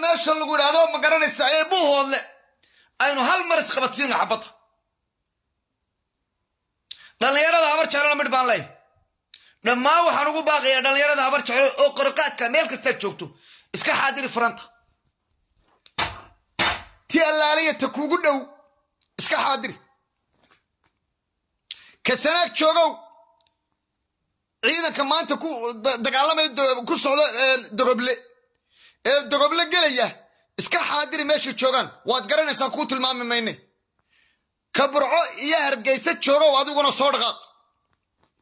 meesha lagu idhaahdo ma garanaysa ee buuhoodle aynu hal mar isqabadsiino xabadda dhallinyarada habar jeclona midh baan leeyahy dhammaan waxaan ugu baaqayaa dhallinyarada habar jeclo oo qorqaadka meel kastaad joogto iska xaadiri furanta ti allaaliya ta kuugu dhow iska xaadiri ka joogow ciidanka maanta ku dagaalamaya ku socdo daroble ee dogoblo gelaya iska xaadiri meeshay joogaan waad garanaysaa kuu tilmaami mayne ka burco iyo hargaysa joogow adiguna soo dhaqaaq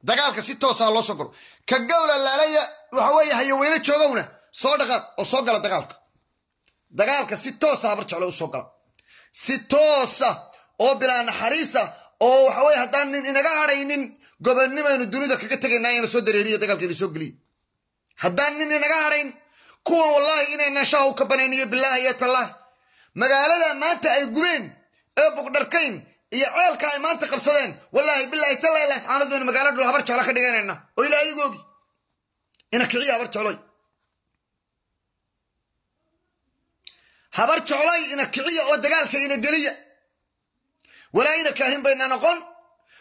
dagaalka si toosaa ah loo soo galo ka gawla laalaya waxa weeye hayaweyne joogowna soo dhaqaaq oo soo gala dagaalka dagaalka si toosa ah habar jeclo u gala si toosa ah oo bilaa naxariisa oo waxa weye haddaan inaga hadhaynin gobonnimaynu dunida kaga tegaynaa inla soo dareeriya dagaalka ina soo geliya haddaan nin inaga hadhayn kuwan wallahi inayna shaha u ka banayniyo bilaahi iyo tallaahi magaalada maanta ay gubeen ee bugdharkayn iyo ceelka ay maanta qabsadeen wallaahi bilaahi tallaahi laasxaanad baynu magaala dhul habar jecla ka dhiganayna oo ilaahay igu ina kiciya habar jecloy habar jeclay ina kiciya oo dagaalka ina geliya walaa ina kaahin bayna noqon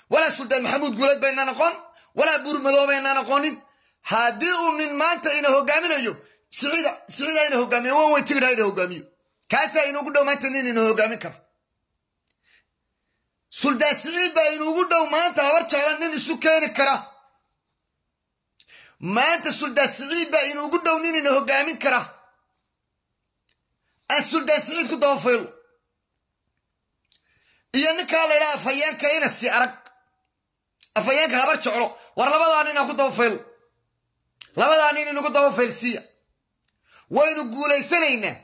walaa suldaan maxamuud guuleed bayna noqon walaa buurmadoo bayna noqonin haddii uu nin maanta ina hogaaminayo sicida sicida ina hogaamiya wan way tigidha ina hogaamiyo kaasaa inugu dhow maanta nin ina hogaamin kara suldaan siciid baa inugu dhow maanta habar jeclan nin isu keeni kara maanta suldaan siciid baa inugu dhow nin ina hogaamin kara aan suldaan siciid ku dabafaylo iyo ninkaa la idhaa afhayaanka ina si arag afhayaanka habar jeclo war labadaa nin aan ku dabafaylo labadaa nin inugu dabafayl siiya waynu guulaysanaynaa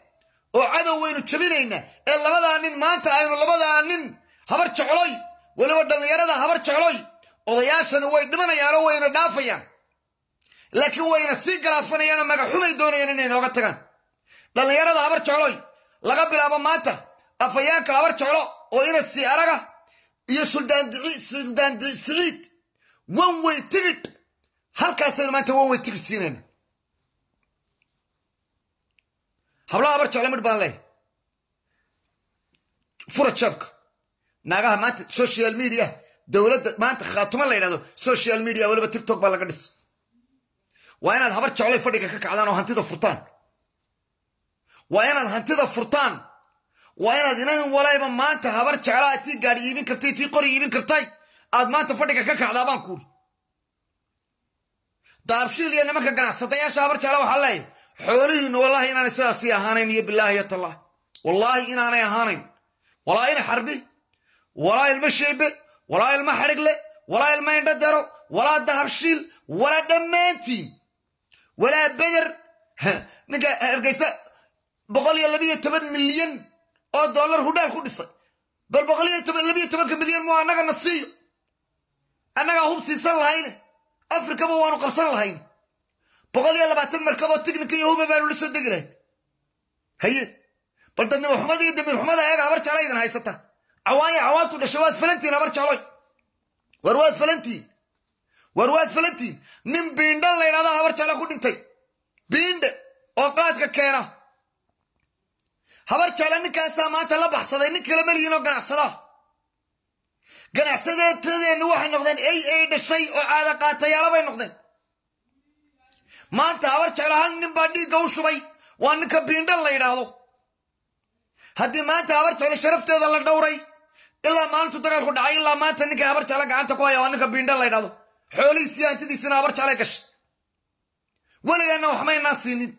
oo cadow waynu jabinaynaa ee labadaa nin maanta aynu labadaa nin habar jecloy weliba dhallinyarada habar jecloy odayaashana way dhimanayaanoo wayna dhaafayaan laakiin wayna sii galaafanayaanoo magaxumay doonayaan inay nooga tagaan dhallinyarada habar jecloy laga bilaabo maanta afhayeenka habar jeclo oo ina sii araga iyo suldaan siciid way tigidh halkaasaynu maanta way tigidh siinayna hablaha bar jecla midh baan leh fura jeebka naagaha maanta social media dowladda maanta khaatuma la ydhahdo social media weliba tiktok baa laga dhisa waa inaad habar jeclay fadhiga ka kacdaan oo hantida furtaan waa inaad hantida furtaan waa inaad inan walayba maanta habar jeclaa tii gaadhi iibin kartay tii qori iibin kartay aad maanta fadhiga ka kacdaa baan kuuri daabshiil iyo nimanka ganacsadayaasha habar jecla waxaa leeya xoolihiinna wallaahi inaanay sidaasii ahaanayn iyo bilaahiyatallaah wallaahi inaanay ahaanayn walaa in xarbi walaa ilma sheebe walaa ilma xarigle walaa ilma indhadaro walaa dahabshiil walaa dhammaantiin walaa beder ninka ergeysa boqol iyo labiyo toban milyan oo dollar hudhaal ku dhisay bal boqol iyo labiyo tobanka milyan mu annagana siiyo annagaa hub siisan lahayne afrikaba waanu qabsan lahayne boqol iyo labaatan markaboo tignika iyo huba baanu la soo degi lahayn haye bal dadnimo xumada iyo damiir xumada ayaga habar jalaydin haysata cawaan iyo cawaantu dhasha waad falantiin habar jaloy war waad falantiin war waad falantiin nin biindhan laydhahda habar jala ku dhintay biindhe oo qaadka keena habar jala ninkaasaa maanta la baxsaday nin kala melihiin oo ganacsada ganacsadateedeenna waxay noqdeen ay ay dhashay oo caada qaatayaalabay noqdeen maanta habar jecel hal nin baa dhiigga u shubay waa ninka biindhan la yidhaahdo haddii maanta habar jecel sharafteeda la dhowray ilaa maalintu dagaalku dhacay ilaa maanta ninka habar jecel gacanta ku haya waa ninka biindhan la ydhahdo xoolihiisiiyo hantidiisina habar jecela gashay weligaanna waxmaynaa siinin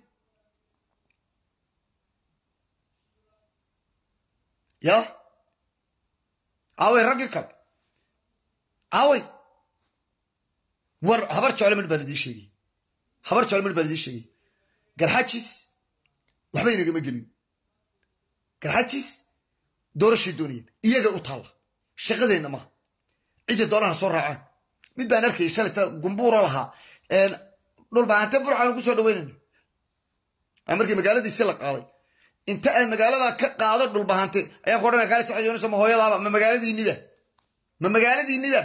yaa caaway raggii kale caaway war habar jecelo midh baan idiin habar jolmid baa idiin sheegay garxajis waxba inagama gelin garxajis doorashay doonayeen iyaga u taalla shaqadeenna maha cidda doonana soo raacaan mid baan arkayay shalayta gumbuuro lahaa dhulbaante burcaan ku soo dhaweynayno aa markii magaaladiisi la qaaday inta aan magaalada ka qaado dhulbahante ayaan ku odhanaya kaali sacad yuunus hooyadaaba ma magaaladiinniba ma magaaladiinniba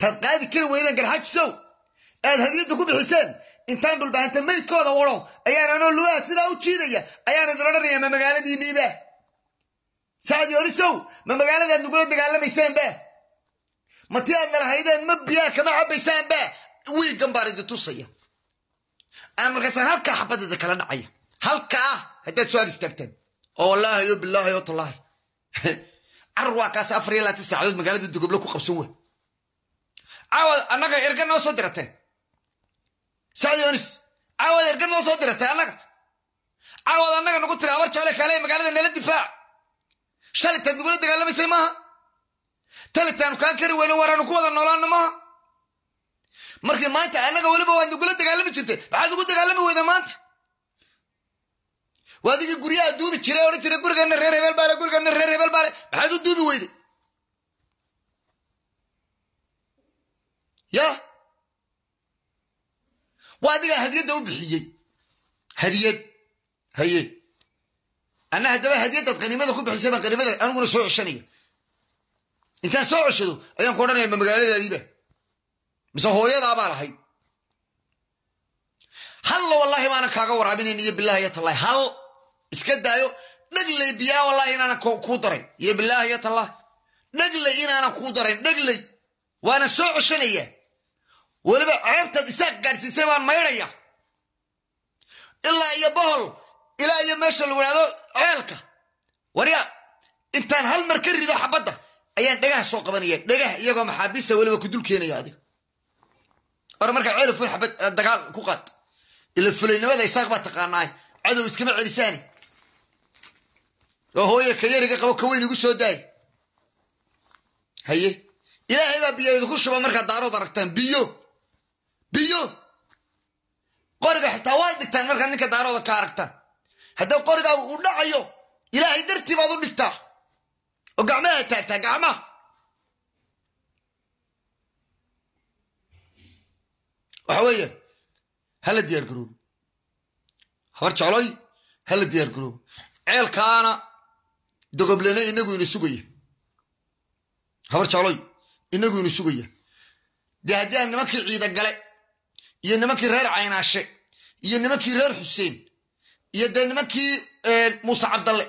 taad qaadi kari weydaan garxajisow aad hadiyadda ku bixiseen intaan dhulbahanta maydkooda waro ayaan anoo lugaha sidaa u jiidaya ayaan idin odhanaya ma magaaladiinniibe saadi olisow ma magaaladaad nagula dagaalamayseenbe ma ti aad haydeen ma biyaa kama cabaysaanbe wiigan baan idin tusaya aan markaasaan halkaa xabadeeda kala dhacaya halka haddaad so-aal istaagtaan oo oh, wallaahi oh, o bilaahi o tallaahi carur afar iyo labaatan saacadood magaalada dugoblo ku qabsan wey caawa annaga erga noo soo dirateen sadyoonis caawa adeergar noo soo diratay annaga caawaad annaga nagu tiri abar jaale kaale magaalada nala difaac shalitaad nagula dagaalamaysay maaha talitaanu kaan kari weyno waraanu ku wada noolaano maaha markii maanta annaga weliba waad nagula dagaalami jirtay maxaad ugu dagaalami weyda maanta waa adigii guryaha duubi jire odhan jira guriganna reer hebeel baale guriganna reer hebeel baale maxaad u duubi weyday ya waa adigaa hadiyadda u bixiyey hadiyad haye anna haddaba hadiyaddaad qaniimada ku bixisay baan qaniimada aniguna soo ceshanaya intaan soo ceshado ayaan ku odhanaya ma magaaladaadiiba mise hooyadaabaa lahay halla wallahi maanan kaaga waraabinayn iyo bilahi yo tallahi hal iska daayo dhagley biyaa wallahi inaana kuu darayn iyo bilaahi yo tallahi dhagley inaanan kuu darayn dhagley waanan soo ceshanaya weliba ceebtaad isaaq gaadhsiisay baan maydhaya ilaa iyo bohol ilaa iyo meesha la wadaado ceelka waryaa intaan hal mar ka rido xabadda ayaan dhagaha soo qabanaya dhagaha iyagoo maxaabiista weliba ku dul keenaya adig or markaa ceel ful xabad eh, dagaal ku qaad ila fulaynimada isaaq baa taqaanaay cadow iskama celisaani oo hooye ka yariga qabo ka weyn igu soo daay haye ilaahay baa biyo idinku shuba markaad daarood aragtaan biyo biyo qoriga xitaa way dhigtaan markaad ninka daarooda ka aragta haddaba qorigaagu uu dhacayo ilaahay dartii baad u dhigtaa oo gacmaha taagtaa gacmaha waxa weeya hala diyaar garoobo habar jecloy hala diyaar garoobo ceelkaana dogoblana inagu ina sugaya habar jecloy inagu ina sugaya dee haddii aan nimankii ciida gale iyo nimankii reer caynaashe iyo nimankii reer xuseen iyo dee nimankii eh, muuse cabdalle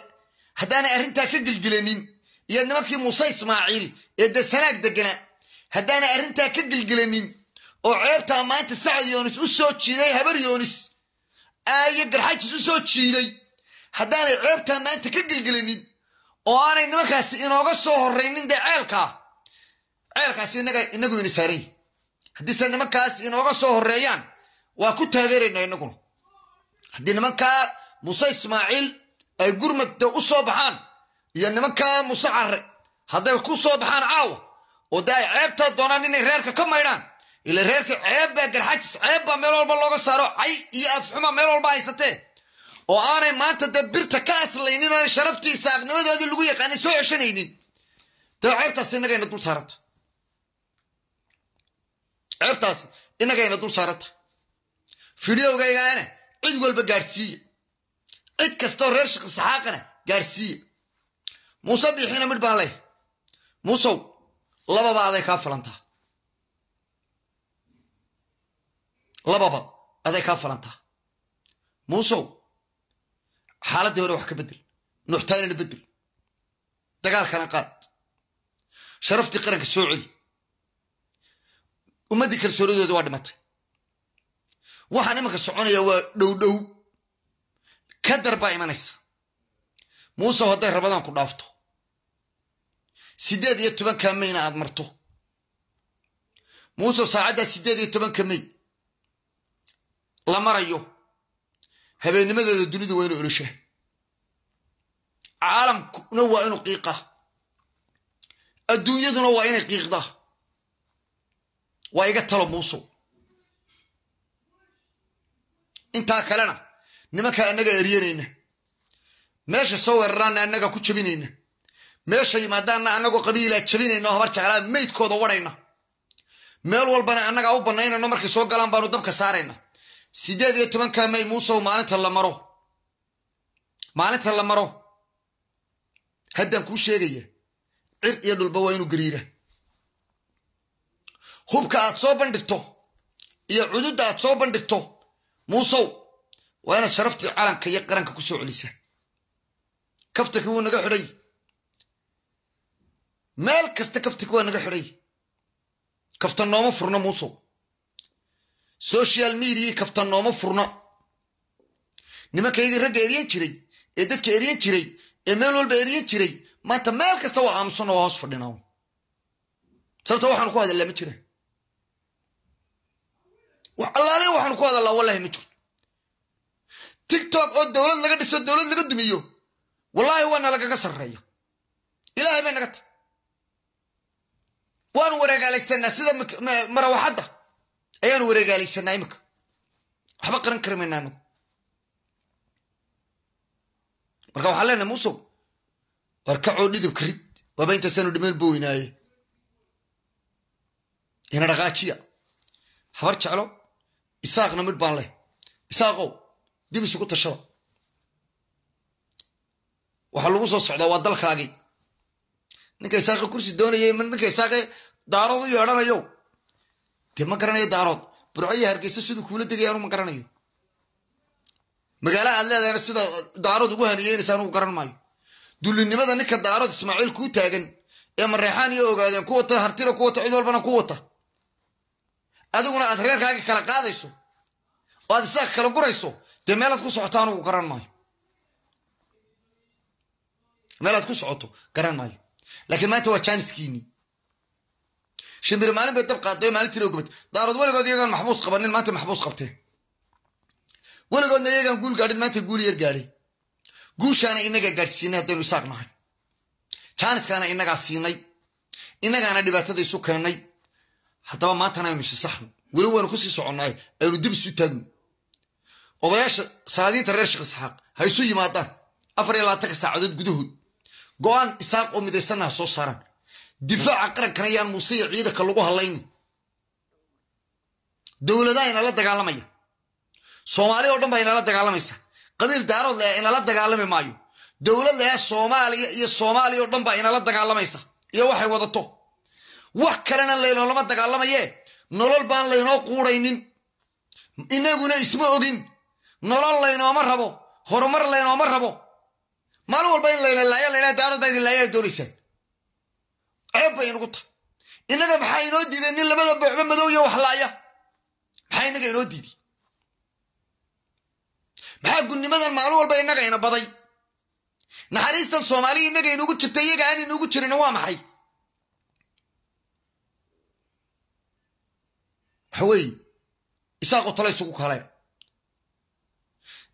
haddaanay arrintaa ka gilgilanin iyo nimankii muuse ismaaciil ee dee sanaag deganaa haddaanay arrintaa ka gilgilanin oo ceebtaa maanta saca yoonis u soo jiiday habar yoonis aayo garxajis u soo jiiday haddaanay ceebtaa maanta ka gilgilanin oo aanay nimankaasi inooga soo horraynin dee ceelkaa ceelkaasi inagu ina saaran yihi haddiise nimankaas inooga soo horeeyaan waa ku taageerayna inaguna haddii nimankaa muuse ismaaciil ay gurmadda u soo baxaan iyo nimankaa muuse carre hadday ku soo baxaan caawa oo dee ay ceebta doonaan inay reerka ka maydhaan ila reerka ceebbaa garxajis ceebbaa meel walba looga saaro cay iyo afxuma meel walba haysatee oo aanay maanta dee birta ka aslaynin oo oanay sharaftii saaqnimadoodii lagu yaqaanay soo ceshanaynin dee ceebtaas inagayna dul saaranta ceebtaasi innagayna dul saarantahay fidyowgaygaana cid walba gaadhsiiya cid kastoo reer shaqsaxaaqana gaadhsiiye muuse biixiina midh baan leeyahay muusow lababa aday kaa falantaa lababa aday kaa falantaa muusow xaaladdii hore wax ka beddel nuuxtaanina beddel dagaalkana qaad sharaftii qaranka soo celi ummaddii kalsoonidooda waa dhimatay waxaan imanka soconaya waa dhowdhow dar baa imanaysa muuse hadday rabadaan ku dhaafto siddeed iyo tobanka mayna aad marto muuse saacaddaa siddeed iyo tobanka may la marayo habeennimadeeda dunidu waa inuu olosha caalamkuna waa inuu qiiqa adduunyaduna waa inay qiiqdaa waa iga talo muusow intaa kalena nimankaa annaga eryanayna meesha soo weeraraana annaga ku jabinayna meesha yimaadaanna annagoo qabiilaa jabinayna oo habar jeclaa meydkooda wadhayna meel walbana annagaa u bannaynayno markay soo galaan baanu dabka saarayna siddeed iyo tobankaa may muusow maalinta la maro maalinta la maro haddaan kuu sheegaya cir iyo dhulba waa inuu gariira hubka aad soo bandhigto iyo cududda aad soo bandhigto muusow waa inaad sharaftii calanka iyo qaranka kusoo celisa celisaa wuu naga xidhay meel kasta kaftakii waa naga xidhay kaftannooma furno muusow social mediai kafta furno nimankaygii ragga eryan jiray ee dadka eryan jiray ee meel walba eryan jiray maanta meel kasta waa aamusan waa hoos fadhinaa sababta waxaanu ku hadallaa ma jiraan wax allaale waxaan ku hadallaa wallahi ma jirto tiktok oo dowlad laga dhiso dowlad laga dumiyo wallaahi waana lagaga sarreeya ilaahay bay naga tahay waanu wareegaalaysanaa sida marawaxadda ayaanu wareegaalaysanaa imika waxba qaran kari maynaa marka waxaan leenahay muusow war dhidib karid rid waaba intaasaanu dhimeen booynaaye ina dhaqaajiya habar jeclo isaaqna mid baan leh isaaqow dib isugu tashada waxaa lagu soo socdaa waa dalkaagii ninka isaaqe kursi doonayay ninka isaaqe daarood u yeedhanayo dee ma garanayo daarood burcaya hargeysa siduu kuula degayaanu ma garanayo magaala aad leedahayna sida daarood ugu haniyeynaysa anugu garan maayo dullinimada ninka daarood ismaaciil kuu taagan ee mareexaan iyo ogaadeen ku wata hartira ku wata cid walbana ku wata adiguna aad reerkaaga kala qaadayso oo aad isaga kala gurayso dee meelaad ku socotaan uu garan maayo meel aad ku socoto garan maayo laakiin maanta waa janiskiinii shimbir maalin bay dab qaadday maalintiina ogobad daarood weligood iyagaan maxbuus qabanin maanta maxbuus qabtee weligoodna iyagaan guul gaadhin maanta guul yar gaadhay guushaana inagaa gaadhsiinay haddaynu isaaq nahay jaaniskaana inagaa siinay inagaana dhibaatada isu keennay haddaba maantan aynu sisaxno weli waynu kusii soconnaay aynu dib isu taagno odayaasha salaadiinta reer sheekh isxaaq ha isu yimaadaan afar iyo labaatanka saacadood gudahood go-aan isaaq oo midaysanna ha soo saaraan difaaca qarankana yaan muuse iyo ciidanka lagu hadlayno dowladaha inala dagaalamaya soomaaliya o dhan baa inala dagaalamaysa qabiil daarood lea inala dagaalami maayo dowlad lea soomaaliya iyo soomaaliya oo dhan baa inala dagaalamaysa iyo waxay wadato wax kalena laynoolama dagaalamaye nolol baan laynoo quudhaynin inaguna isma ogin nolol laynooma rabo horumar laynooma rabo maalin walba in layna laaya layna ceeb bay inugu tahay innaga maxaa inoo diiday nin labada boocba madowya iyo wax laaya maxaa inaga inoo diiday maxaa gudnimadan maalin walba innaga ina baday naxariistan soomaaliya innaga inugu jirta iyaga aan inugu jirin waa maxay haweeye isaaqoo tala isugu kaleen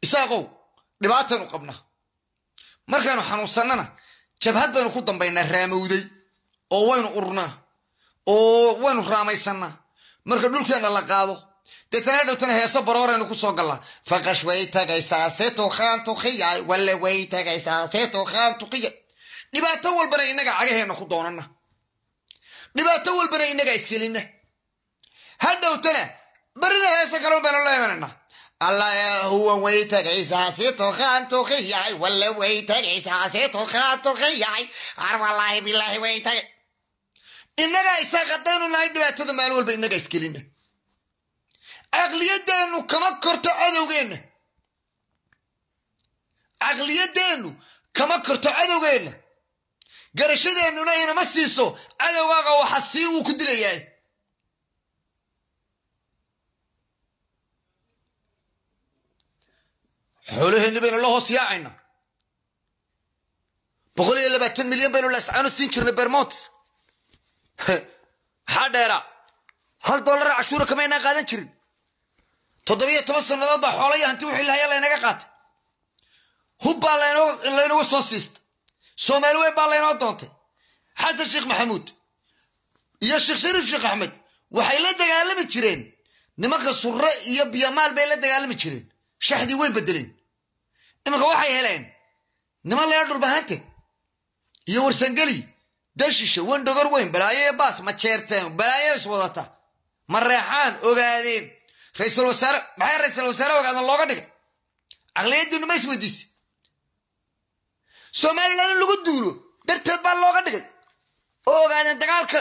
isaaqow dhibaataynu qabnaa markaynu xanuunsannana jabhad baynu ku dambaynaa raamowday oo waynu urnaa oo waynu raamaysannaa marka dhulkeenna la qaado deetana dhowtana heeso barooraynu ku soo gallaa faqash way tagaysaa see tuukaan way tagaysaa see tuukaan dhibaato walbana innaga cagaheenna ku doonanna dhibaato walbana innaga iskelinna hadhowtana barina heesa kalun baynu la imanayna alla eh, way tagaysaa si tukaan tuki way tagaysaa si tukaan qaar wallaahi bilaahi way taga innagaa isaaq haddaynu nahay dhibaatada maalin walba innagaa iskelina caqliyadeennu kama korto cadowgeenna caqliyadeennu kama korto cadowgeenna garashadeennuna inama siiso cadowgaaga waxa sii wuu ku dilayahay xoolaheenni baynu la hoos yaacayna boqol iyo labaatan milyan baynu laascaano siin jirnay bermont maxaa dheera hal dolara cashuura kamaynaa qaadan jirin toddobiyo toban sannadood baa xoolaya hanti wixii lahaya laynaga qaatay hub baa laynagu soo siistay soomaali weyn baa laynoo doontay xasan sheekh maxamuud iyo sheekh shariif sheekh axmed waxay la dagaalami jireen nimanka surre iyo biyamaal bay la dagaalami jireen shaxdii way bedeleen iminka waxay heleen niman leela dhulbahante iyo warsangeli dashisha wandogor weyn balaayo baas ma jeerteen balaayo iswadata ma reexaan ogaadeen raysal wasaare maxay raysal wasaare ogaadeen looga dhigay caqliyaddiinnu ma isweydiise somalilan in lagu duulo darteed baa looga dhigay oo ogaadeen dagaalka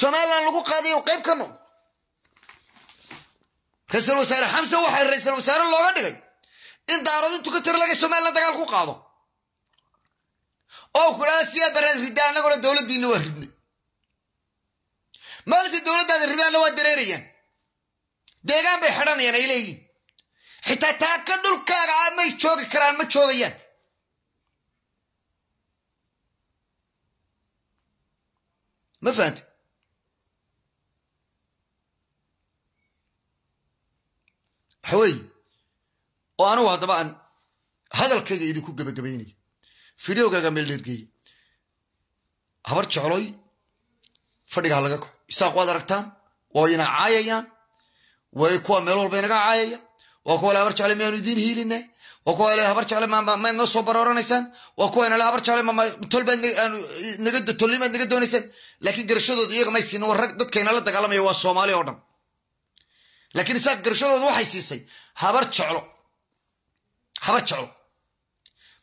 somalilan lagu qaaday u qayb ka noqdo raysal wasaare xamse waxaa raysal wasaare looga dhigay in intu ka tirlaga somalilan dagaal ku qaado oo ku dhahda sidaa baraan ridaa annaguna dowladdiinna waa ridnay maalintii dowladdaada ridaanna waa dareerayaan deegaan bay xidhanayaan ay leeyihin xitaa taaka dhulkaaga a may joogi karaan ma joogayaan ma fahamte waxa weeye oo anugu haddaba aan hadalkayga idinku gebagabaynayo fideogaaga meeldheergeeye habar jecloy fadhiga laga kaco isaaq waad aragtaan waa ina caayayaan waa kuwa meel walba inaga caayaya waa kuwa le habar jeclay miyaanu idiin hiiline waa kuwa le habar jeclay maad noo soo barooranaysaan waa kuwa inale habar jeclay tollimaad naga doonaysaan laakiin garashadooda iyaga may siinin waa rag dadkainala dagaalamaya waa soomaali oo dhan laakiin isaaq garashadooda waxay siisay habar jeclo haba jeclo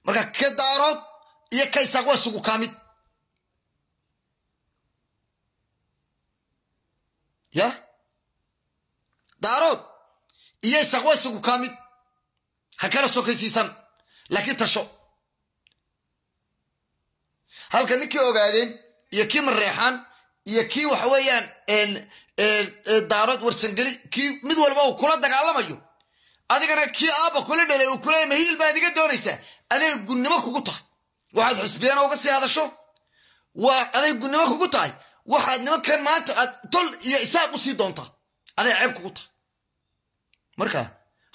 marka ka daarood iyo ka isaaq waa isugu kaa mid ya daarood iyo isaaq waa isugu kaa mid ha kala sokaysiisan laakiin tasho halka ninkii ogaadeen iyo kii mareexaan iyo kii waxa weeyaan daarood warsangeli kii mid walba uu kula dagaalamayo adigana kii aaba kula dhalay uu kuleeya mahiil baad iga doonaysaa aday gunnimo kugu tahay waxaad xusbiyana uga sii hadasho waa aday gunnimo kugu tahay waxaad nimankan maanta aad tol iyo isaaq usii doontaa aday ceeb kugu tahay marka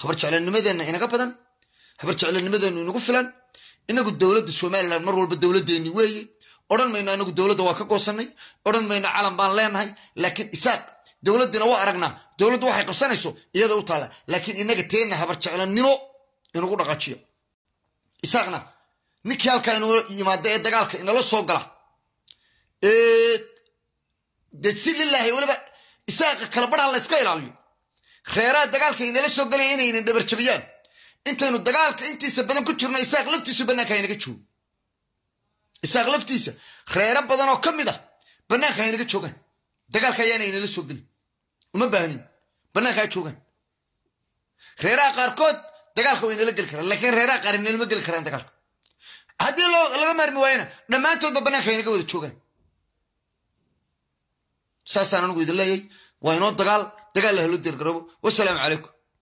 habar jeclanimadeenna inaga badan habar jeclanimadeennu inagu filan inagu dowladda somalilan mar walba dowladdeeni weeye odhan mayno anagu dowladda waa ka goosanay odhan mayno calan baan leenahay laakiin isaaq dowladdina waa aragnaa dowladdu waxay qabsanayso iyada u taalla laakiin inaga teenna habar jeclanimo inugu dhaqajiyo isaaqna ninkii halkaa inula yimaada ee dagaalka inala soo gala de si lilaahi weliba isaaqa kala barhaan la ilaaliyo reeraha dagaalka inala soo galaya inaynan dhabarjabiyaan intaynu dagaalka intiisa badan ku jirno isaaq laftiisu bannaanka haynaga joogo isaaq laftiisa reero badan oo ka mid ah bannaanka haynaga joogaan dagaalka ayaana inala soo gelin uma baahnin bannaankaa joogaan reeraha qaarkood dagaalka way inala geli karaan laakiin reeraha qaar inalama geli karaan dagaalka haddii laga maarmi waayana dhammaantoodba bannaanka inaga wada joogaan saasaan anugu idin leeyahay waa inoo dagaal dagaal la helo diirgarabo wasalaamu calaykum